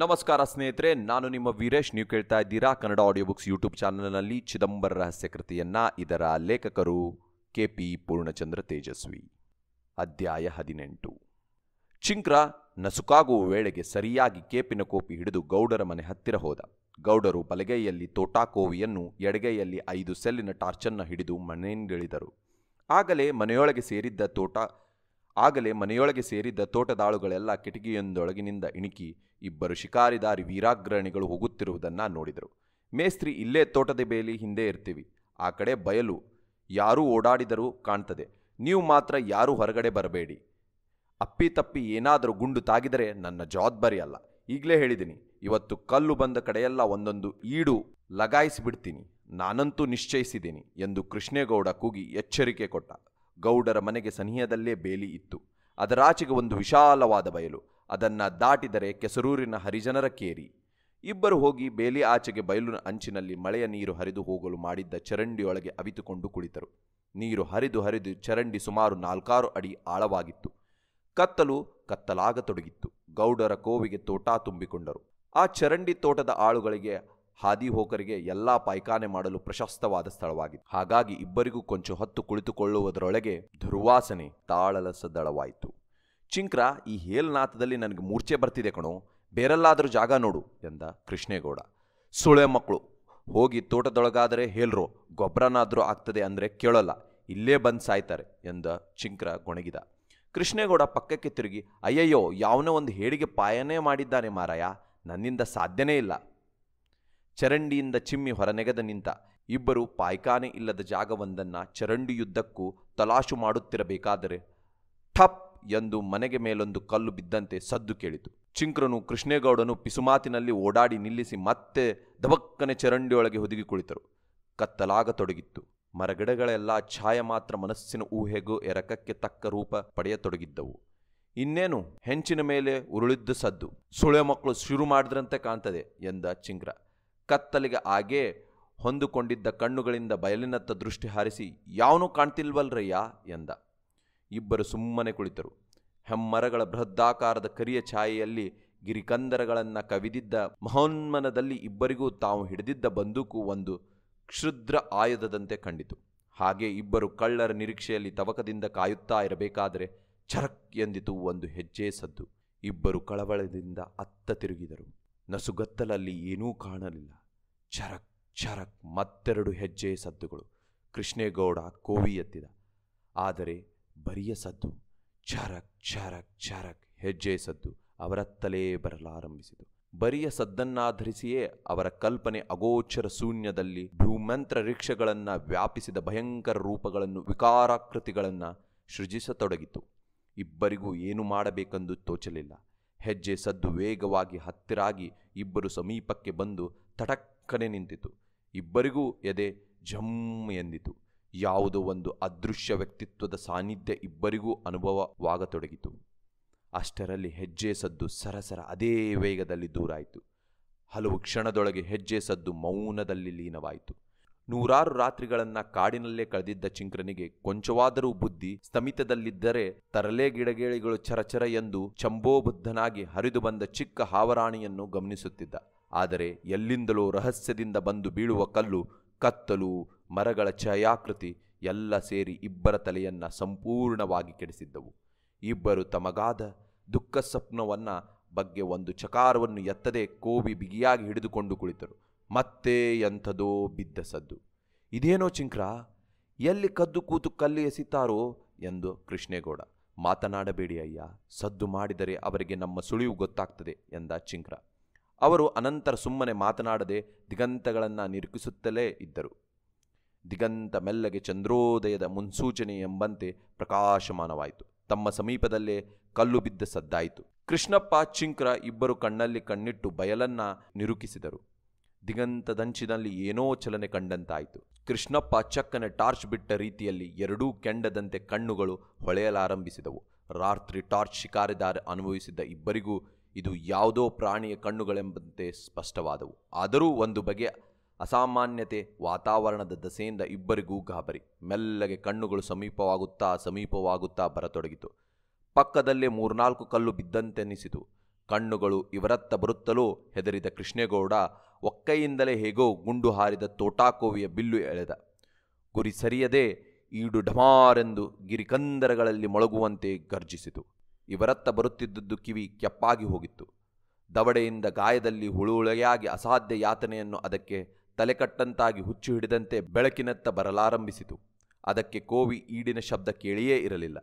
ನಮಸ್ಕಾರ ಸ್ನೇಹಿತರೆ ನಾನು ನಿಮ್ಮ ವೀರೇಶ್ ನೀವು ಕೇಳ್ತಾ ಇದ್ದೀರಾ ಕನ್ನಡ ಆಡಿಯೋ ಬುಕ್ಸ್ ಯೂಟ್ಯೂಬ್ ಚಾನಲ್ನಲ್ಲಿ ಚಿದಂಬರ ರಹಸ್ಯ ಕೃತಿಯನ್ನ ಇದರ ಲೇಖಕರು ಕೆ ಪಿ ಪೂರ್ಣಚಂದ್ರ ತೇಜಸ್ವಿ ಅಧ್ಯಾಯ ಹದಿನೆಂಟು ಚಿಂಕ್ರ ನಸುಕಾಗುವ ವೇಳೆಗೆ ಸರಿಯಾಗಿ ಕೇಪಿನ ಕೋಪಿ ಹಿಡಿದು ಗೌಡರ ಮನೆ ಹತ್ತಿರ ಹೋದ ಗೌಡರು ಬಲಗೈಯಲ್ಲಿ ತೋಟಾಕೋವಿಯನ್ನು ಎಡಗೈಯಲ್ಲಿ ಐದು ಸೆಲ್ಲಿನ ಟಾರ್ಚನ್ನು ಹಿಡಿದು ಮನೆಯಿಂದಿಳಿದರು ಆಗಲೇ ಮನೆಯೊಳಗೆ ಸೇರಿದ್ದ ತೋಟ ಆಗಲೇ ಮನೆಯೊಳಗೆ ಸೇರಿದ್ದ ತೋಟದಾಳುಗಳೆಲ್ಲ ಕಿಟಕಿಯೊಂದೊಳಗಿನಿಂದ ಇಣುಕಿ ಇಬ್ಬರು ಶಿಕಾರಿದಾರಿ ವೀರಾಗ್ರಣಿಗಳು ಹೋಗುತ್ತಿರುವುದನ್ನು ನೋಡಿದರು ಮೇಸ್ತ್ರಿ ಇಲ್ಲೇ ತೋಟದ ಬೇಲಿ ಹಿಂದೆ ಇರ್ತೀವಿ ಆ ಕಡೆ ಬಯಲು ಯಾರೂ ಓಡಾಡಿದರೂ ಕಾಣ್ತದೆ ನೀವು ಮಾತ್ರ ಯಾರೂ ಹೊರಗಡೆ ಬರಬೇಡಿ ಅಪ್ಪಿತಪ್ಪಿ ಏನಾದರೂ ಗುಂಡು ತಾಗಿದರೆ ನನ್ನ ಜವಾಬ್ದಾರಿ ಅಲ್ಲ ಈಗಲೇ ಹೇಳಿದ್ದೀನಿ ಇವತ್ತು ಕಲ್ಲು ಬಂದ ಕಡೆಯೆಲ್ಲ ಒಂದೊಂದು ಈಡು ಲಗಾಯಿಸಿಬಿಡ್ತೀನಿ ನಾನಂತೂ ನಿಶ್ಚಯಿಸಿದ್ದೀನಿ ಎಂದು ಕೃಷ್ಣೇಗೌಡ ಕೂಗಿ ಎಚ್ಚರಿಕೆ ಕೊಟ್ಟ ಗೌಡರ ಮನೆಗೆ ಸನಿಹದಲ್ಲೇ ಬೇಲಿ ಇತ್ತು ಅದರಾಚೆಗೆ ಒಂದು ವಿಶಾಲವಾದ ಬಯಲು ಅದನ್ನು ದಾಟಿದರೆ ಕೆಸರೂರಿನ ಹರಿಜನರ ಕೇರಿ ಇಬ್ಬರು ಹೋಗಿ ಬೇಲಿ ಆಚೆಗೆ ಬಯಲು ಅಂಚಿನಲ್ಲಿ ಮಳೆಯ ನೀರು ಹರಿದು ಹೋಗಲು ಮಾಡಿದ್ದ ಚರಂಡಿಯೊಳಗೆ ಅವಿತುಕೊಂಡು ಕುಳಿತರು ನೀರು ಹರಿದು ಹರಿದು ಚರಂಡಿ ಸುಮಾರು ನಾಲ್ಕಾರು ಅಡಿ ಆಳವಾಗಿತ್ತು ಕತ್ತಲು ಕತ್ತಲಾಗತೊಡಗಿತ್ತು ಗೌಡರ ಕೋವಿಗೆ ತೋಟ ತುಂಬಿಕೊಂಡರು ಆ ಚರಂಡಿ ತೋಟದ ಆಳುಗಳಿಗೆ ಹಾದಿ ಹೋಕರಿಗೆ ಎಲ್ಲಾ ಪಾಯ್ಖಾನೆ ಮಾಡಲು ಪ್ರಶಸ್ತವಾದ ಸ್ಥಳವಾಗಿತ್ತು ಹಾಗಾಗಿ ಇಬ್ಬರಿಗೂ ಕೊಂಚ ಹೊತ್ತು ಕುಳಿತುಕೊಳ್ಳುವುದರೊಳಗೆ ದುರ್ವಾಸನೆ ತಾಳಲಸದಳವಾಯಿತು ಚಿಂಕ್ರ ಈ ಹೇಲ್ನಾಥದಲ್ಲಿ ನನಗೆ ಮೂರ್ಛೆ ಬರ್ತಿದೆ ಕಣೋ ಬೇರೆಲ್ಲಾದರೂ ಜಾಗ ನೋಡು ಎಂದ ಕೃಷ್ಣೇಗೌಡ ಸುಳೆ ಮಕ್ಕಳು ಹೋಗಿ ತೋಟದೊಳಗಾದರೆ ಹೇಳ್ರೋ ಗೊಬ್ಬರನಾದರೂ ಆಗ್ತದೆ ಅಂದರೆ ಕೇಳೋಲ್ಲ ಇಲ್ಲೇ ಬಂದು ಸಾಯ್ತಾರೆ ಎಂದ ಚಿಂಕ್ರ ಗೊಣಗಿದ ಕೃಷ್ಣೇಗೌಡ ಪಕ್ಕಕ್ಕೆ ತಿರುಗಿ ಅಯ್ಯಯ್ಯೋ ಯಾವನೋ ಒಂದು ಹೇಳಿಗೆ ಪಾಯನೇ ಮಾಡಿದ್ದಾನೆ ಮಾರಾಯ ನನ್ನಿಂದ ಸಾಧ್ಯನೇ ಇಲ್ಲ ಚರಂಡಿಯಿಂದ ಚಿಮ್ಮಿ ಹೊರನೆಗೆದ ನಿಂತ ಇಬ್ಬರು ಪಾಯ್ಕಾನೆ ಇಲ್ಲದ ಜಾಗವೊಂದನ್ನು ಚರಂಡಿಯುದ್ದಕ್ಕೂ ತಲಾಶು ಮಾಡುತ್ತಿರಬೇಕಾದರೆ ಠಪ್ ಎಂದು ಮನೆಗೆ ಮೇಲೊಂದು ಕಲ್ಲು ಬಿದ್ದಂತೆ ಸದ್ದು ಕೇಳಿತು ಚಿಂಕ್ರನು ಕೃಷ್ಣೇಗೌಡನು ಪಿಸುಮಾತಿನಲ್ಲಿ ಓಡಾಡಿ ನಿಲ್ಲಿಸಿ ಮತ್ತೆ ದಬಕ್ಕನೆ ಚರಂಡಿಯೊಳಗೆ ಹೊದಗಿ ಕುಳಿತರು ಕತ್ತಲಾಗತೊಡಗಿತ್ತು ಮರಗಿಡಗಳೆಲ್ಲ ಛಾಯೆ ಮಾತ್ರ ಮನಸ್ಸಿನ ಊಹೆಗೂ ಎರಕಕ್ಕೆ ತಕ್ಕ ರೂಪ ಪಡೆಯತೊಡಗಿದ್ದವು ಇನ್ನೇನು ಹೆಂಚಿನ ಮೇಲೆ ಉರುಳಿದ್ದ ಸದ್ದು ಸುಳೆ ಮಕ್ಕಳು ಶುರು ಮಾಡಿದ್ರಂತೆ ಕಾಣ್ತದೆ ಎಂದ ಚಿಂಗ್ರ ಕತ್ತಲಿಗೆ ಆಗೇ ಹೊಂದಿಕೊಂಡಿದ್ದ ಕಣ್ಣುಗಳಿಂದ ಬಯಲಿನತ್ತ ದೃಷ್ಟಿ ಹಾರಿಸಿ ಯಾವನೂ ಕಾಣ್ತಿಲ್ವಲ್ರಯ್ಯ ಎಂದ ಇಬ್ಬರು ಸುಮ್ಮನೆ ಕುಳಿತರು ಹೆಮ್ಮರಗಳ ಬೃಹದ್ದಾಕಾರದ ಕರಿಯ ಛಾಯೆಯಲ್ಲಿ ಗಿರಿಕಂದರಗಳನ್ನು ಕವಿದಿದ್ದ ಮಹೋನ್ಮನದಲ್ಲಿ ಇಬ್ಬರಿಗೂ ತಾವು ಹಿಡಿದಿದ್ದ ಬಂದೂಕು ಒಂದು ಕ್ಷುದ್ರ ಆಯುಧದಂತೆ ಕಂಡಿತು ಹಾಗೆ ಇಬ್ಬರು ಕಳ್ಳರ ನಿರೀಕ್ಷೆಯಲ್ಲಿ ತವಕದಿಂದ ಕಾಯುತ್ತಾ ಇರಬೇಕಾದರೆ ಚರಕ್ ಎಂದಿತು ಒಂದು ಹೆಜ್ಜೆ ಸದ್ದು ಇಬ್ಬರು ಕಳವಳದಿಂದ ಅತ್ತ ತಿರುಗಿದರು ನಸುಗತ್ತಲಲ್ಲಿ ಏನೂ ಕಾಣಲಿಲ್ಲ ಚರಕ್ ಚರಕ್ ಮತ್ತೆರಡು ಹೆಜ್ಜೆ ಸದ್ದುಗಳು ಕೃಷ್ಣೇಗೌಡ ಕೋವಿ ಎತ್ತಿದ ಆದರೆ ಬರಿಯ ಸದ್ದು ಚರಕ್ ಚರಕ್ ಚರಕ್ ಹೆಜ್ಜೆ ಸದ್ದು ಅವರ ಬರಲಾರಂಭಿಸಿತು ಬರಿಯ ಸದ್ದನ್ನಾಧರಿಸಿಯೇ ಅವರ ಕಲ್ಪನೆ ಅಗೋಚರ ಶೂನ್ಯದಲ್ಲಿ ಭೂಮಂತ್ರ ರಿಕ್ಷಗಳನ್ನು ವ್ಯಾಪಿಸಿದ ಭಯಂಕರ ರೂಪಗಳನ್ನು ವಿಕಾರಾಕೃತಿಗಳನ್ನು ಸೃಜಿಸತೊಡಗಿತು ಇಬ್ಬರಿಗೂ ಏನು ಮಾಡಬೇಕೆಂದು ತೋಚಲಿಲ್ಲ ಹೆಜ್ಜೆ ಸದ್ದು ವೇಗವಾಗಿ ಹತ್ತಿರಾಗಿ ಇಬ್ಬರು ಸಮೀಪಕ್ಕೆ ಬಂದು ತಟಕ್ಕನೆ ನಿಂತಿತು ಇಬ್ಬರಿಗೂ ಎದೆ ಝಂ ಎಂದಿತು ಯಾವುದೋ ಒಂದು ಅದೃಶ್ಯ ವ್ಯಕ್ತಿತ್ವದ ಸಾನ್ನಿಧ್ಯ ಇಬ್ಬರಿಗೂ ಅನುಭವವಾಗತೊಡಗಿತು ಅಷ್ಟರಲ್ಲಿ ಹೆಜ್ಜೆ ಸದ್ದು ಸರಸರ ಅದೇ ವೇಗದಲ್ಲಿ ದೂರಾಯಿತು ಹಲವು ಕ್ಷಣದೊಳಗೆ ಹೆಜ್ಜೆ ಸದ್ದು ಮೌನದಲ್ಲಿ ಲೀನವಾಯಿತು ನೂರಾರು ರಾತ್ರಿಗಳನ್ನು ಕಾಡಿನಲ್ಲೇ ಕಳೆದಿದ್ದ ಚಿಂಕ್ರನಿಗೆ ಕೊಂಚವಾದರೂ ಬುದ್ಧಿ ಸ್ಥಮಿತದಲ್ಲಿದ್ದರೆ ತರಲೆ ಗಿಡಗೇಳಿಗಳು ಚರಚರ ಎಂದು ಚಂಬೋಬುದ್ಧನಾಗಿ ಹರಿದು ಬಂದ ಚಿಕ್ಕ ಹಾವರಾಣಿಯನ್ನು ಗಮನಿಸುತ್ತಿದ್ದ ಆದರೆ ಎಲ್ಲಿಂದಲೋ ರಹಸ್ಯದಿಂದ ಬಂದು ಬೀಳುವ ಕಲ್ಲು ಕತ್ತಲು ಮರಗಳ ಛಯಾಕೃತಿ ಎಲ್ಲ ಸೇರಿ ಇಬ್ಬರ ತಲೆಯನ್ನು ಸಂಪೂರ್ಣವಾಗಿ ಕೆಡಿಸಿದ್ದವು ಇಬ್ಬರು ತಮಗಾದ ದುಃಖ ಸ್ವಪ್ನವನ್ನು ಬಗ್ಗೆ ಒಂದು ಚಕಾರವನ್ನು ಎತ್ತದೆ ಕೋವಿ ಬಿಗಿಯಾಗಿ ಹಿಡಿದುಕೊಂಡು ಕುಳಿತರು ಮತ್ತೆ ಎಂಥದೋ ಬಿದ್ದ ಸದ್ದು ಇದೇನೋ ಚಿಂಕ್ರ ಎಲ್ಲಿ ಕದ್ದು ಕೂತು ಕಲ್ಲಿ ಎಸಿತಾರೋ ಎಂದು ಕೃಷ್ಣೇಗೌಡ ಮಾತನಾಡಬೇಡಿ ಅಯ್ಯ ಸದ್ದು ಮಾಡಿದರೆ ಅವರಿಗೆ ನಮ್ಮ ಸುಳಿವು ಗೊತ್ತಾಗ್ತದೆ ಎಂದ ಚಿಂಕ್ರ ಅವರು ಅನಂತರ ಸುಮ್ಮನೆ ಮಾತನಾಡದೆ ದಿಗಂತಗಳನ್ನು ನಿರೂಪಿಸುತ್ತಲೇ ಇದ್ದರು ದಿಗಂತ ಮೆಲ್ಲಗೆ ಚಂದ್ರೋದಯದ ಮುನ್ಸೂಚನೆ ಎಂಬಂತೆ ಪ್ರಕಾಶಮಾನವಾಯಿತು ತಮ್ಮ ಸಮೀಪದಲ್ಲೇ ಕಲ್ಲು ಬಿದ್ದ ಸದ್ದಾಯಿತು ಕೃಷ್ಣಪ್ಪ ಚಿಂಕ್ರ ಇಬ್ಬರು ಕಣ್ಣಲ್ಲಿ ಕಣ್ಣಿಟ್ಟು ಬಯಲನ್ನ ನಿರುಕಿಸಿದರು ದಿಗಂತದಂಚಿನಲ್ಲಿ ಏನೋ ಚಲನೆ ಕಂಡಂತಾಯಿತು ಕೃಷ್ಣಪ್ಪ ಚಕ್ಕನೆ ಟಾರ್ಚ್ ಬಿಟ್ಟ ರೀತಿಯಲ್ಲಿ ಎರಡೂ ಕೆಂಡದಂತೆ ಕಣ್ಣುಗಳು ಹೊಳೆಯಲಾರಂಭಿಸಿದವು ರಾತ್ರಿ ಟಾರ್ಚ್ ಶಿಕಾರಿದಾರ ಅನುಭವಿಸಿದ್ದ ಇಬ್ಬರಿಗೂ ಇದು ಯಾವುದೋ ಪ್ರಾಣಿಯ ಕಣ್ಣುಗಳೆಂಬಂತೆ ಸ್ಪಷ್ಟವಾದವು ಆದರೂ ಒಂದು ಬಗೆಯ ಅಸಾಮಾನ್ಯತೆ ವಾತಾವರಣದ ದಸೆಯಿಂದ ಇಬ್ಬರಿಗೂ ಗಾಬರಿ ಮೆಲ್ಲಗೆ ಕಣ್ಣುಗಳು ಸಮೀಪವಾಗುತ್ತಾ ಸಮೀಪವಾಗುತ್ತಾ ಬರತೊಡಗಿತು ಪಕ್ಕದಲ್ಲೇ ಮೂರ್ನಾಲ್ಕು ಕಲ್ಲು ಬಿದ್ದಂತೆನಿಸಿತು ಕಣ್ಣುಗಳು ಇವರತ್ತ ಬರುತ್ತಲೂ ಹೆದರಿದ ಕೃಷ್ಣೇಗೌಡ ಒಕ್ಕೈಯಿಂದಲೇ ಹೇಗೋ ಗುಂಡು ಹಾರಿದ ತೋಟಾಕೋವಿಯ ಬಿಲ್ಲು ಎಳೆದ ಗುರಿ ಸರಿಯದೆ ಈಡು ಢಮಾರೆಂದು ಗಿರಿಕಂದರಗಳಲ್ಲಿ ಮೊಳಗುವಂತೆ ಗರ್ಜಿಸಿತು ಇವರತ್ತ ಬರುತ್ತಿದ್ದದ್ದು ಕಿವಿ ಕೆಪ್ಪಾಗಿ ಹೋಗಿತ್ತು ದವಡೆಯಿಂದ ಗಾಯದಲ್ಲಿ ಹುಳುಳೆಯಾಗಿ ಅಸಾಧ್ಯ ಯಾತನೆಯನ್ನು ಅದಕ್ಕೆ ತಲೆಕಟ್ಟಂತಾಗಿ ಹುಚ್ಚು ಹಿಡಿದಂತೆ ಬೆಳಕಿನತ್ತ ಬರಲಾರಂಭಿಸಿತು ಅದಕ್ಕೆ ಕೋವಿ ಈಡಿನ ಶಬ್ದ ಕೇಳಿಯೇ ಇರಲಿಲ್ಲ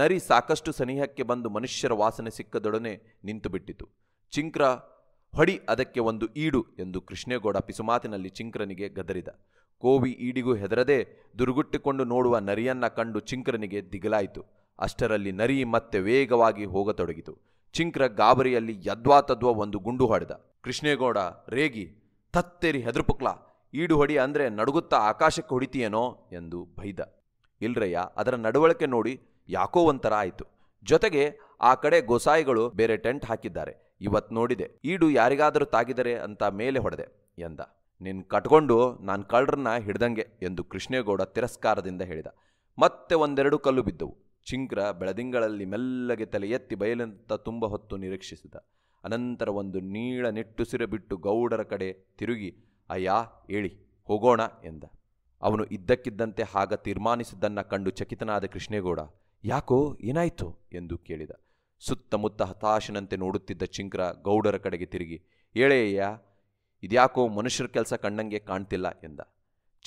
ನರಿ ಸಾಕಷ್ಟು ಸನಿಹಕ್ಕೆ ಬಂದು ಮನುಷ್ಯರ ವಾಸನೆ ಸಿಕ್ಕದೊಡನೆ ನಿಂತುಬಿಟ್ಟಿತು ಚಿಂಕ್ರ ಹೊಡಿ ಅದಕ್ಕೆ ಒಂದು ಈಡು ಎಂದು ಕೃಷ್ಣೇಗೌಡ ಪಿಸುಮಾತಿನಲ್ಲಿ ಚಿಂಕ್ರನಿಗೆ ಗದರಿದ ಕೋವಿ ಈಡಿಗೂ ಹೆದರದೆ ದುರುಗುಟ್ಟಿಕೊಂಡು ನೋಡುವ ನರಿಯನ್ನ ಕಂಡು ಚಿಂಕ್ರನಿಗೆ ದಿಗಲಾಯಿತು ಅಷ್ಟರಲ್ಲಿ ನರಿ ಮತ್ತೆ ವೇಗವಾಗಿ ಹೋಗತೊಡಗಿತು ಚಿಂಕ್ರ ಗಾಬರಿಯಲ್ಲಿ ಯದ್ವಾತದ್ವ ಒಂದು ಗುಂಡು ಹೊಡೆದ ಕೃಷ್ಣೇಗೌಡ ರೇಗಿ ತತ್ತೇರಿ ಹೆದರುಪುಕ್ಲ ಈಡು ಹೊಡಿ ಅಂದರೆ ನಡುಗುತ್ತಾ ಆಕಾಶಕ್ಕೆ ಹೊಡಿತೀಯೇನೋ ಎಂದು ಬೈದ ಇಲ್ರಯ್ಯ ಅದರ ನಡವಳಿಕೆ ನೋಡಿ ಯಾಕೋ ಒಂಥರ ಆಯಿತು ಜೊತೆಗೆ ಆ ಕಡೆ ಗೋಸಾಯಿಗಳು ಬೇರೆ ಟೆಂಟ್ ಹಾಕಿದ್ದಾರೆ ಇವತ್ತು ನೋಡಿದೆ ಈಡು ಯಾರಿಗಾದರೂ ತಾಗಿದರೆ ಅಂತ ಮೇಲೆ ಹೊಡೆದೆ ಎಂದ ನಿನ್ ಕಟ್ಕೊಂಡು ನಾನು ಕಳ್ಳರನ್ನ ಹಿಡ್ದಂಗೆ ಎಂದು ಕೃಷ್ಣೇಗೌಡ ತಿರಸ್ಕಾರದಿಂದ ಹೇಳಿದ ಮತ್ತೆ ಒಂದೆರಡು ಕಲ್ಲು ಬಿದ್ದವು ಚಿಂಕ್ರ ಬೆಳದಿಂಗಳಲ್ಲಿ ಮೆಲ್ಲಗೆ ತಲೆ ಎತ್ತಿ ಬಯಲಂತ ತುಂಬ ಹೊತ್ತು ನಿರೀಕ್ಷಿಸಿದ ಅನಂತರ ಒಂದು ನೀಳ ನೆಟ್ಟುಸಿರ ಬಿಟ್ಟು ಗೌಡರ ಕಡೆ ತಿರುಗಿ ಅಯ್ಯ ಏಳಿ ಹೋಗೋಣ ಎಂದ ಅವನು ಇದ್ದಕ್ಕಿದ್ದಂತೆ ಆಗ ತೀರ್ಮಾನಿಸಿದ್ದನ್ನು ಕಂಡು ಚಕಿತನಾದ ಕೃಷ್ಣೇಗೌಡ ಯಾಕೋ ಏನಾಯಿತು ಎಂದು ಕೇಳಿದ ಸುತ್ತಮುತ್ತ ಹತಾಶನಂತೆ ನೋಡುತ್ತಿದ್ದ ಚಿಂಕ್ರ ಗೌಡರ ಕಡೆಗೆ ತಿರುಗಿ ಅಯ್ಯ ಇದ್ಯಾಕೋ ಮನುಷ್ಯರ ಕೆಲಸ ಕಂಡಂಗೆ ಕಾಣ್ತಿಲ್ಲ ಎಂದ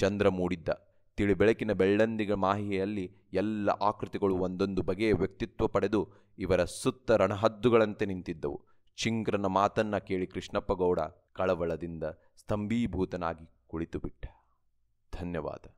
ಚಂದ್ರ ಮೂಡಿದ್ದ ತಿಳಿ ಬೆಳಕಿನ ಬೆಳ್ಳಂದಿಗ ಮಾಹಿಯಲ್ಲಿ ಎಲ್ಲ ಆಕೃತಿಗಳು ಒಂದೊಂದು ಬಗೆಯ ವ್ಯಕ್ತಿತ್ವ ಪಡೆದು ಇವರ ಸುತ್ತ ರಣಹದ್ದುಗಳಂತೆ ನಿಂತಿದ್ದವು ಚಿಂಗ್ರನ ಮಾತನ್ನ ಕೇಳಿ ಕೃಷ್ಣಪ್ಪಗೌಡ ಕಳವಳದಿಂದ ಸ್ತಂಭೀಭೂತನಾಗಿ ಕುಳಿತುಬಿಟ್ಟ ಧನ್ಯವಾದ